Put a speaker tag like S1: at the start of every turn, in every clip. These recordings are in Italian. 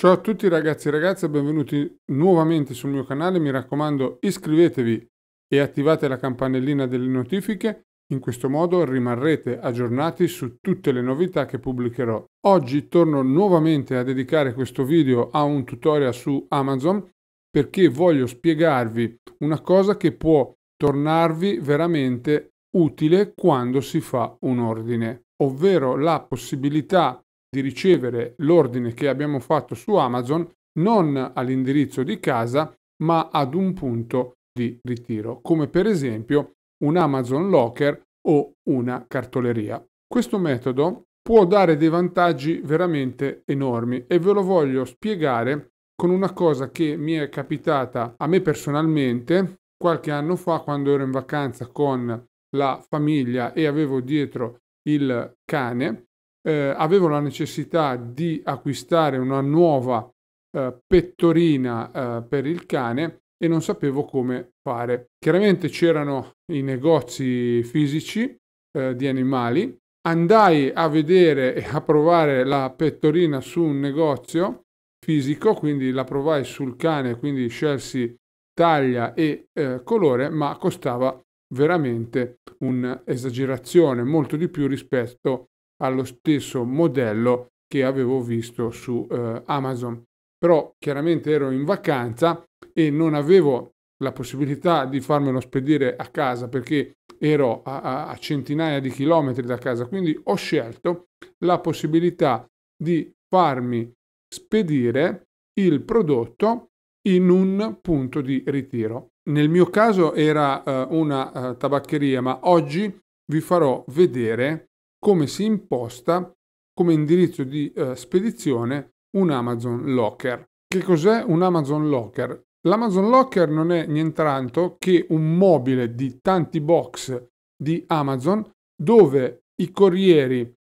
S1: Ciao a tutti ragazzi e ragazze, benvenuti nuovamente sul mio canale, mi raccomando iscrivetevi e attivate la campanellina delle notifiche, in questo modo rimarrete aggiornati su tutte le novità che pubblicherò. Oggi torno nuovamente a dedicare questo video a un tutorial su Amazon perché voglio spiegarvi una cosa che può tornarvi veramente utile quando si fa un ordine, ovvero la possibilità di ricevere l'ordine che abbiamo fatto su Amazon non all'indirizzo di casa ma ad un punto di ritiro, come per esempio un Amazon Locker o una cartoleria. Questo metodo può dare dei vantaggi veramente enormi e ve lo voglio spiegare con una cosa che mi è capitata a me personalmente qualche anno fa quando ero in vacanza con la famiglia e avevo dietro il cane eh, avevo la necessità di acquistare una nuova eh, pettorina eh, per il cane e non sapevo come fare. Chiaramente c'erano i negozi fisici eh, di animali, andai a vedere e a provare la pettorina su un negozio fisico, quindi la provai sul cane, quindi scelsi taglia e eh, colore, ma costava veramente un'esagerazione, molto di più rispetto allo stesso modello che avevo visto su eh, Amazon. Però chiaramente ero in vacanza e non avevo la possibilità di farmelo spedire a casa perché ero a, a centinaia di chilometri da casa, quindi ho scelto la possibilità di farmi spedire il prodotto in un punto di ritiro. Nel mio caso era eh, una eh, tabaccheria, ma oggi vi farò vedere come si imposta come indirizzo di eh, spedizione un Amazon Locker. Che cos'è un Amazon Locker? L'Amazon Locker non è nient'altro che un mobile di tanti box di Amazon dove i corrieri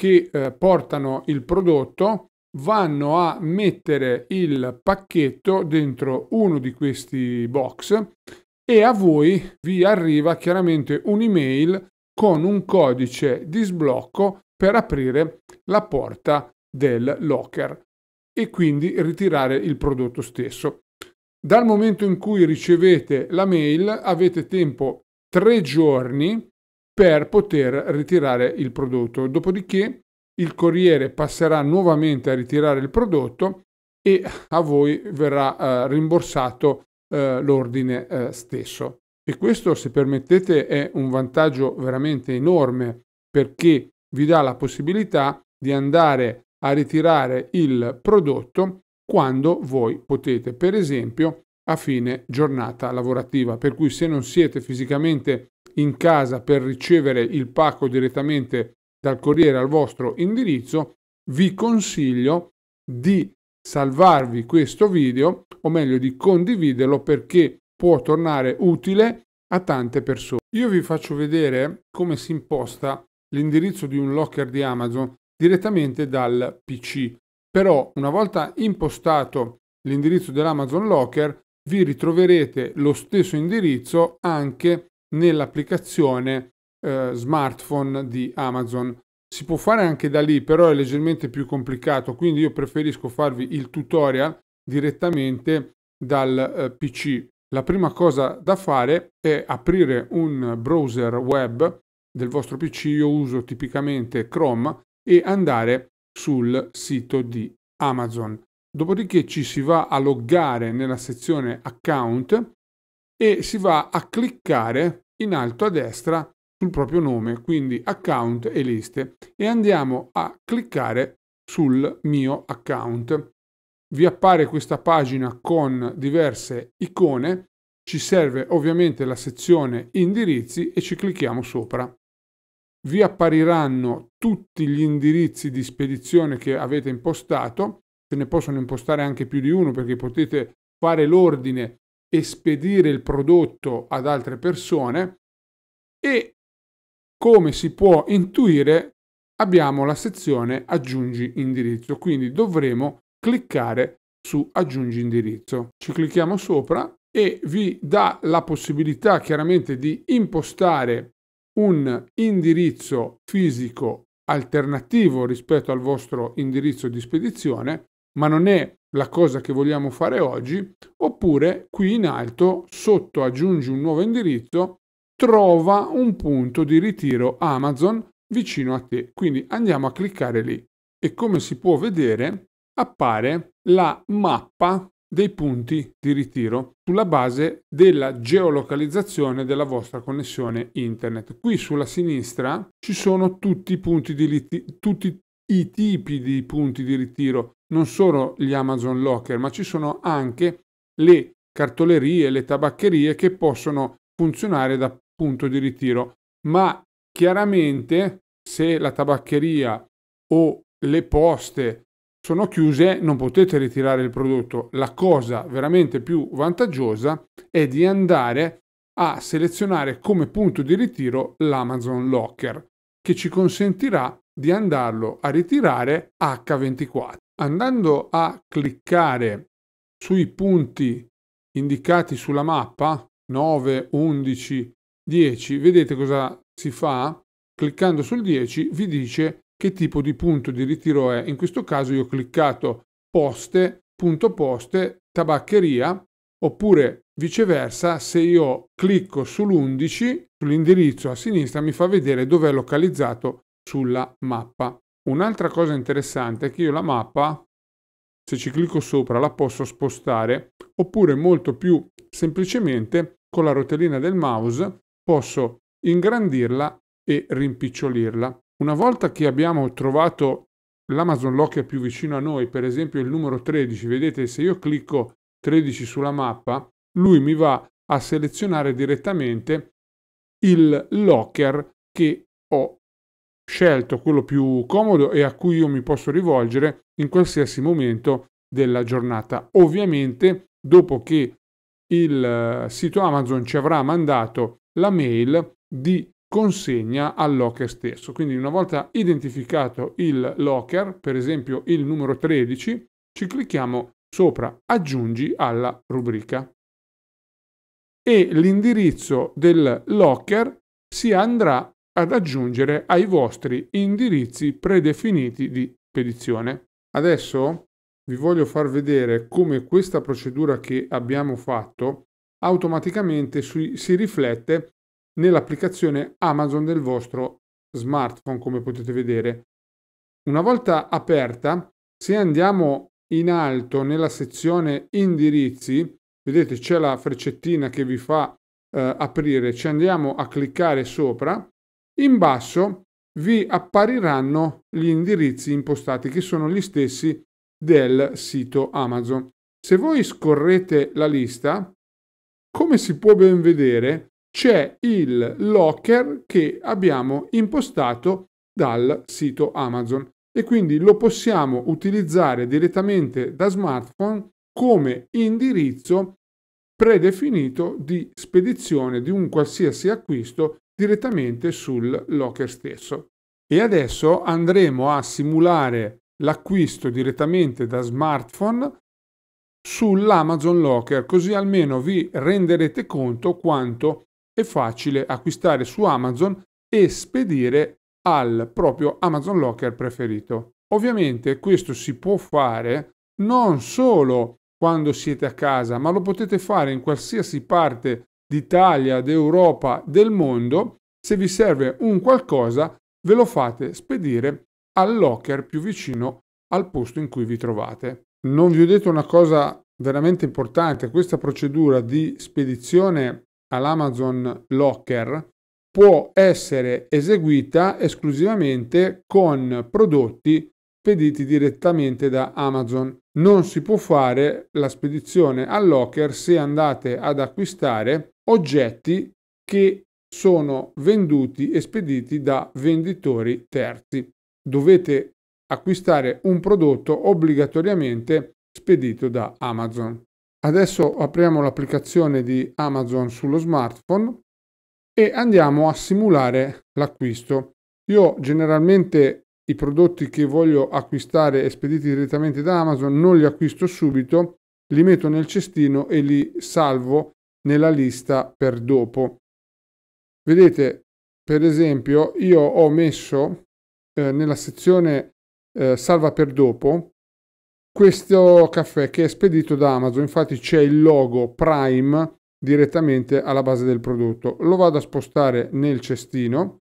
S1: che eh, portano il prodotto vanno a mettere il pacchetto dentro uno di questi box e a voi vi arriva chiaramente un'email con un codice di sblocco per aprire la porta del locker e quindi ritirare il prodotto stesso. Dal momento in cui ricevete la mail avete tempo tre giorni per poter ritirare il prodotto, dopodiché il corriere passerà nuovamente a ritirare il prodotto e a voi verrà eh, rimborsato eh, l'ordine eh, stesso. E questo, se permettete, è un vantaggio veramente enorme perché vi dà la possibilità di andare a ritirare il prodotto quando voi potete, per esempio a fine giornata lavorativa. Per cui se non siete fisicamente in casa per ricevere il pacco direttamente dal corriere al vostro indirizzo, vi consiglio di salvarvi questo video o meglio di condividerlo perché può tornare utile a tante persone. Io vi faccio vedere come si imposta l'indirizzo di un locker di Amazon direttamente dal PC. Però una volta impostato l'indirizzo dell'Amazon Locker, vi ritroverete lo stesso indirizzo anche nell'applicazione eh, smartphone di Amazon. Si può fare anche da lì, però è leggermente più complicato, quindi io preferisco farvi il tutorial direttamente dal eh, PC la prima cosa da fare è aprire un browser web del vostro PC, io uso tipicamente Chrome, e andare sul sito di Amazon. Dopodiché ci si va a loggare nella sezione account e si va a cliccare in alto a destra sul proprio nome, quindi account e liste e andiamo a cliccare sul mio account vi appare questa pagina con diverse icone, ci serve ovviamente la sezione indirizzi e ci clicchiamo sopra. Vi appariranno tutti gli indirizzi di spedizione che avete impostato, se ne possono impostare anche più di uno perché potete fare l'ordine e spedire il prodotto ad altre persone e come si può intuire abbiamo la sezione aggiungi indirizzo, quindi dovremo cliccare su aggiungi indirizzo. Ci clicchiamo sopra e vi dà la possibilità chiaramente di impostare un indirizzo fisico alternativo rispetto al vostro indirizzo di spedizione, ma non è la cosa che vogliamo fare oggi, oppure qui in alto sotto aggiungi un nuovo indirizzo, trova un punto di ritiro Amazon vicino a te. Quindi andiamo a cliccare lì e come si può vedere appare la mappa dei punti di ritiro sulla base della geolocalizzazione della vostra connessione internet. Qui sulla sinistra ci sono tutti i punti di ritiro, tutti i tipi di punti di ritiro, non solo gli Amazon Locker, ma ci sono anche le cartolerie, le tabaccherie che possono funzionare da punto di ritiro, ma chiaramente se la tabaccheria o le poste sono chiuse, non potete ritirare il prodotto. La cosa veramente più vantaggiosa è di andare a selezionare come punto di ritiro l'Amazon Locker, che ci consentirà di andarlo a ritirare H24. Andando a cliccare sui punti indicati sulla mappa, 9, 11, 10, vedete cosa si fa? Cliccando sul 10 vi dice che tipo di punto di ritiro è. In questo caso io ho cliccato poste, punto poste, tabaccheria, oppure viceversa se io clicco sull'11, sull'indirizzo a sinistra, mi fa vedere dove è localizzato sulla mappa. Un'altra cosa interessante è che io la mappa, se ci clicco sopra, la posso spostare, oppure molto più semplicemente con la rotellina del mouse posso ingrandirla e rimpicciolirla. Una volta che abbiamo trovato l'Amazon Locker più vicino a noi, per esempio il numero 13, vedete se io clicco 13 sulla mappa, lui mi va a selezionare direttamente il locker che ho scelto, quello più comodo e a cui io mi posso rivolgere in qualsiasi momento della giornata. Ovviamente dopo che il eh, sito Amazon ci avrà mandato la mail di consegna al locker stesso. Quindi una volta identificato il locker, per esempio il numero 13, ci clicchiamo sopra aggiungi alla rubrica e l'indirizzo del locker si andrà ad aggiungere ai vostri indirizzi predefiniti di spedizione. Adesso vi voglio far vedere come questa procedura che abbiamo fatto automaticamente si riflette nell'applicazione Amazon del vostro smartphone, come potete vedere. Una volta aperta, se andiamo in alto nella sezione indirizzi, vedete c'è la freccettina che vi fa eh, aprire, ci andiamo a cliccare sopra, in basso vi appariranno gli indirizzi impostati che sono gli stessi del sito Amazon. Se voi scorrete la lista, come si può ben vedere, c'è il locker che abbiamo impostato dal sito Amazon e quindi lo possiamo utilizzare direttamente da smartphone come indirizzo predefinito di spedizione di un qualsiasi acquisto direttamente sul locker stesso. E adesso andremo a simulare l'acquisto direttamente da smartphone sull'Amazon Locker, così almeno vi renderete conto quanto è facile acquistare su Amazon e spedire al proprio Amazon Locker preferito. Ovviamente questo si può fare non solo quando siete a casa, ma lo potete fare in qualsiasi parte d'Italia, d'Europa, del mondo. Se vi serve un qualcosa, ve lo fate spedire al locker più vicino al posto in cui vi trovate. Non vi ho detto una cosa veramente importante, questa procedura di spedizione all'Amazon Locker può essere eseguita esclusivamente con prodotti spediti direttamente da Amazon. Non si può fare la spedizione al locker se andate ad acquistare oggetti che sono venduti e spediti da venditori terzi. Dovete acquistare un prodotto obbligatoriamente spedito da Amazon. Adesso apriamo l'applicazione di Amazon sullo smartphone e andiamo a simulare l'acquisto. Io generalmente i prodotti che voglio acquistare e spediti direttamente da Amazon non li acquisto subito, li metto nel cestino e li salvo nella lista per dopo. Vedete, per esempio, io ho messo eh, nella sezione eh, salva per dopo questo caffè che è spedito da Amazon, infatti c'è il logo Prime direttamente alla base del prodotto. Lo vado a spostare nel cestino,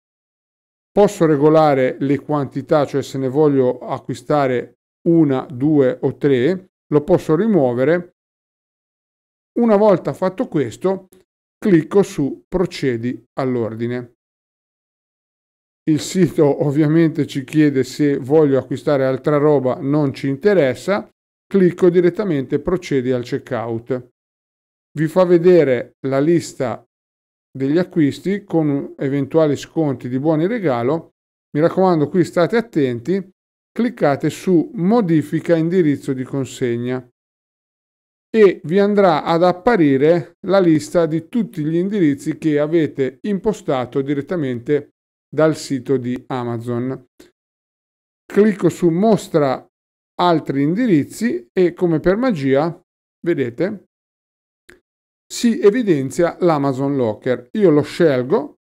S1: posso regolare le quantità, cioè se ne voglio acquistare una, due o tre, lo posso rimuovere. Una volta fatto questo, clicco su procedi all'ordine. Il sito ovviamente ci chiede se voglio acquistare altra roba, non ci interessa. Clicco direttamente procedi al checkout. Vi fa vedere la lista degli acquisti con eventuali sconti di buoni regalo. Mi raccomando, qui state attenti. Cliccate su modifica indirizzo di consegna e vi andrà ad apparire la lista di tutti gli indirizzi che avete impostato direttamente dal sito di Amazon. Clicco su mostra altri indirizzi e come per magia, vedete, si evidenzia l'Amazon Locker. Io lo scelgo,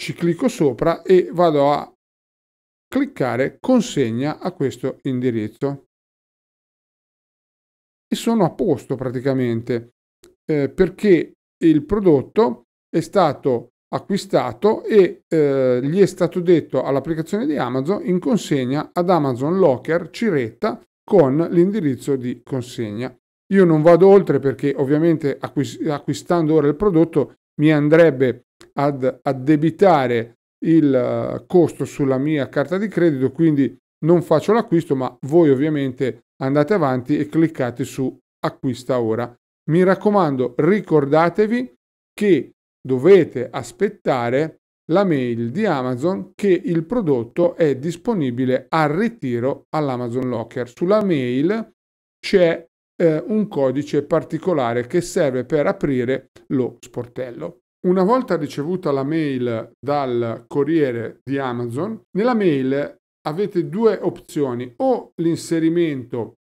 S1: ci clicco sopra e vado a cliccare consegna a questo indirizzo. E sono a posto praticamente eh, perché il prodotto è stato acquistato e eh, gli è stato detto all'applicazione di Amazon in consegna ad Amazon Locker Ciretta con l'indirizzo di consegna. Io non vado oltre perché ovviamente acquistando ora il prodotto mi andrebbe ad addebitare il eh, costo sulla mia carta di credito, quindi non faccio l'acquisto, ma voi ovviamente andate avanti e cliccate su acquista ora. Mi raccomando, ricordatevi che dovete aspettare la mail di Amazon che il prodotto è disponibile al ritiro all'Amazon Locker. Sulla mail c'è eh, un codice particolare che serve per aprire lo sportello. Una volta ricevuta la mail dal corriere di Amazon, nella mail avete due opzioni, o l'inserimento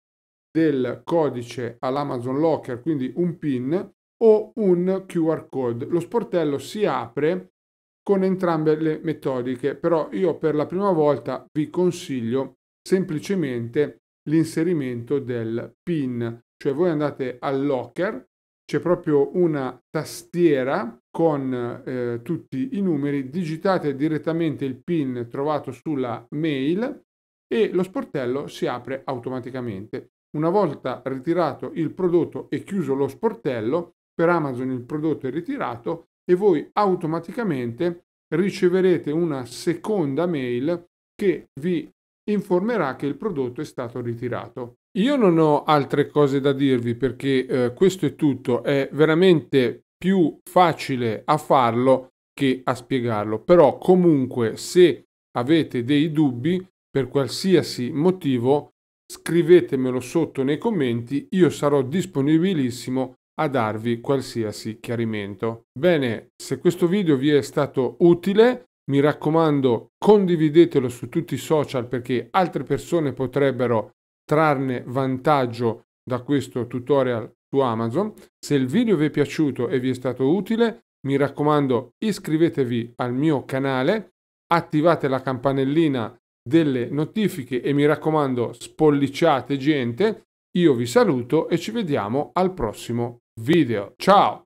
S1: del codice all'Amazon Locker, quindi un PIN, o un QR code. Lo sportello si apre con entrambe le metodiche, però io per la prima volta vi consiglio semplicemente l'inserimento del PIN, cioè voi andate al locker, c'è proprio una tastiera con eh, tutti i numeri, digitate direttamente il PIN trovato sulla mail e lo sportello si apre automaticamente. Una volta ritirato il prodotto e chiuso lo sportello, per Amazon il prodotto è ritirato e voi automaticamente riceverete una seconda mail che vi informerà che il prodotto è stato ritirato. Io non ho altre cose da dirvi perché eh, questo è tutto, è veramente più facile a farlo che a spiegarlo, però comunque se avete dei dubbi per qualsiasi motivo scrivetemelo sotto nei commenti, io sarò disponibilissimo a darvi qualsiasi chiarimento. Bene, se questo video vi è stato utile, mi raccomando condividetelo su tutti i social perché altre persone potrebbero trarne vantaggio da questo tutorial su Amazon. Se il video vi è piaciuto e vi è stato utile, mi raccomando iscrivetevi al mio canale, attivate la campanellina delle notifiche e mi raccomando spolliciate gente. Io vi saluto e ci vediamo al prossimo vídeo. Tchau!